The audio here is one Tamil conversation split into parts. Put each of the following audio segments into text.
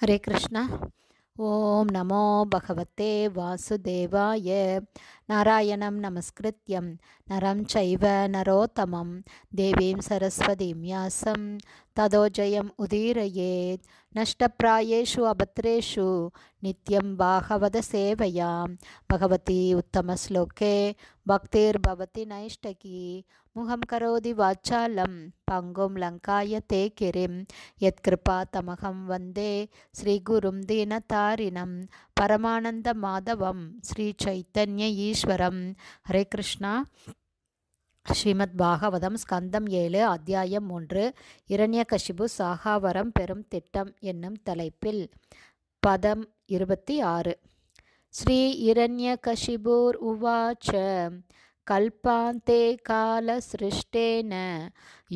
ஹரே கிருஷ்ணா ஓம் நமோ பகவத்தே வாசுதேவாய நாராயணம் நமஸ்கிருத்யம் நரம் சைவ நரோத்தமம் தேவீம் சரஸ்வதி மியாசம் ததோஜயம் உதீரயேத் நஷ்டப்பிராயேஷு அபத்ரேஷு நித்யம் பாகவத சேவையாம் பகவதி உத்தமஸ்லோகே பக்தேர் பவதி நைஷ்டகி முகம் கரோதி வாச்சாலம் பங்கும் லங்காய தே கிரிம் யத்கிருபா தமகம் வந்தே ஸ்ரீகுரும் தீனதாரிணம் பரமானந்த மாதவம் ஸ்ரீ சைத்தன்ய ஈஸ்வரம் ஹரே கிருஷ்ணா ஸ்ரீமத் பாகவதம் ஸ்கந்தம் ஏழு அத்தியாயம் ஒன்று இரண்யகசிபு சாகாவரம் பெரும் திட்டம் என்னும் தலைப்பில் பதம் இருபத்தி ஆறு ஸ்ரீ இரண்யகசிபூர் உவாச்ச கல்பாந்தே கால சிருஷ்டேன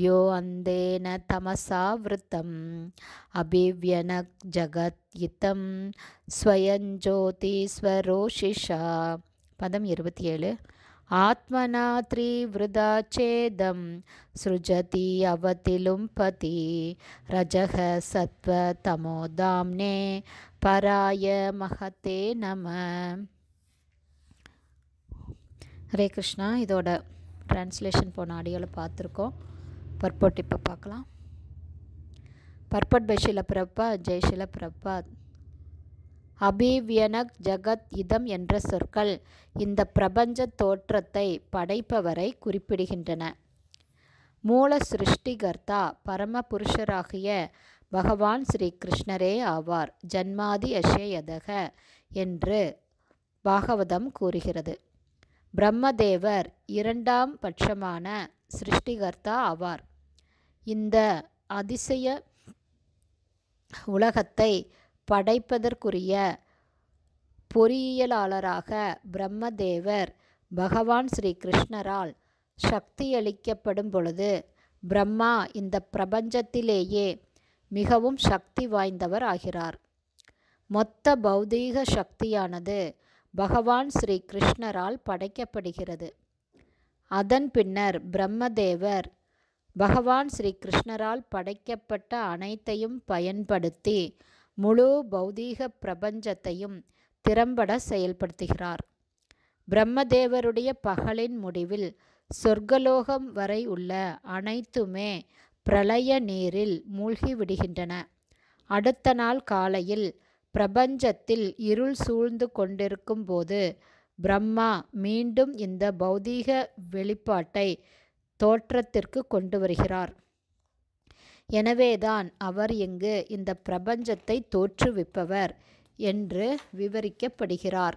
யோ அந்தேன தமசாவிருத்தம் அபிவியன ஜகத் ஸ்வயஞ்சோதி ஸ்வரோஷிஷா பதம் இருபத்தி ஏழு आत्मना त्रिवृदा चेदं सृजति अवतिलुम्पति रजः सत्त्वतमो दाम्ने पराय महते नमः ஹரே கிருஷ்ணா இதோட டிரான்ஸ்லேஷன் போன ஆடியோவில் பார்த்துருக்கோம் பர்பட் இப்போ பார்க்கலாம் பர்பட் பைஷில ஷில பிரபா ஜெய் பிரபாத் அபிவியனக் ஜகத் இதம் என்ற சொற்கள் இந்த பிரபஞ்ச தோற்றத்தை படைப்பவரை குறிப்பிடுகின்றன மூல சிருஷ்டிகர்த்தா பரமபுருஷராகிய பகவான் ஸ்ரீ கிருஷ்ணரே ஆவார் ஜன்மாதி அஷேயதக என்று பாகவதம் கூறுகிறது பிரம்மதேவர் இரண்டாம் பட்சமான சிருஷ்டிகர்த்தா ஆவார் இந்த அதிசய உலகத்தை படைப்பதற்குரிய பொறியியலாளராக பிரம்மதேவர் பகவான் ஸ்ரீ கிருஷ்ணரால் சக்தியளிக்கப்படும் பொழுது பிரம்மா இந்த பிரபஞ்சத்திலேயே மிகவும் சக்தி வாய்ந்தவர் ஆகிறார் மொத்த பௌதீக சக்தியானது பகவான் ஸ்ரீ கிருஷ்ணரால் படைக்கப்படுகிறது அதன் பின்னர் பிரம்மதேவர் பகவான் ஸ்ரீ கிருஷ்ணரால் படைக்கப்பட்ட அனைத்தையும் பயன்படுத்தி முழு பௌதீக பிரபஞ்சத்தையும் திறம்பட செயல்படுத்துகிறார் பிரம்மதேவருடைய பகலின் முடிவில் சொர்க்கலோகம் வரை உள்ள அனைத்துமே பிரளய நீரில் மூழ்கி விடுகின்றன அடுத்த நாள் காலையில் பிரபஞ்சத்தில் இருள் சூழ்ந்து கொண்டிருக்கும் போது பிரம்மா மீண்டும் இந்த பௌதீக வெளிப்பாட்டை தோற்றத்திற்கு கொண்டு வருகிறார் எனவேதான் அவர் இங்கு இந்த பிரபஞ்சத்தை தோற்றுவிப்பவர் என்று விவரிக்கப்படுகிறார்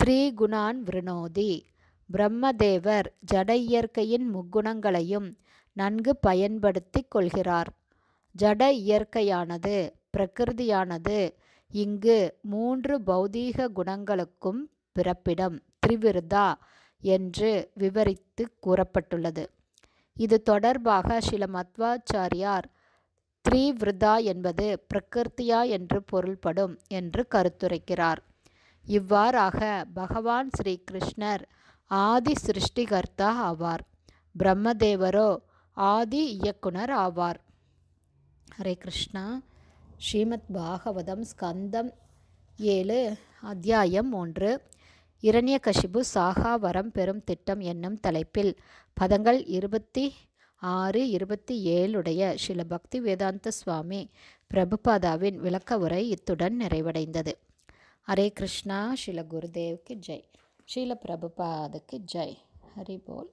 த்ரீகுணான் விருணோதி பிரம்மதேவர் ஜட இயற்கையின் முக்குணங்களையும் நன்கு பயன்படுத்தி கொள்கிறார் ஜட இயற்கையானது பிரகிருதியானது இங்கு மூன்று பௌதீக குணங்களுக்கும் பிறப்பிடம் திரிவிருதா என்று விவரித்து கூறப்பட்டுள்ளது இது தொடர்பாக சில மத்வாச்சாரியார் த்ரீவிரதா என்பது பிரகிருத்தியா என்று பொருள்படும் என்று கருத்துரைக்கிறார் இவ்வாறாக பகவான் ஸ்ரீ கிருஷ்ணர் ஆதி சிருஷ்டிகர்த்தா ஆவார் பிரம்மதேவரோ ஆதி இயக்குனர் ஆவார் ஹரே கிருஷ்ணா ஸ்ரீமத் பாகவதம் ஸ்கந்தம் ஏழு அத்தியாயம் ஒன்று இரண்யகசிபு சாகா வரம் பெறும் திட்டம் என்னும் தலைப்பில் பதங்கள் இருபத்தி ஆறு இருபத்தி ஏழுடைய ஸ்ரீல பக்தி வேதாந்த சுவாமி பிரபுபாதாவின் விளக்க உரை இத்துடன் நிறைவடைந்தது ஹரே கிருஷ்ணா ஸ்ரீல குருதேவுக்கு ஜெய் ஸ்ரீல பிரபுபாதுக்கு ஜெய் ஹரி போல்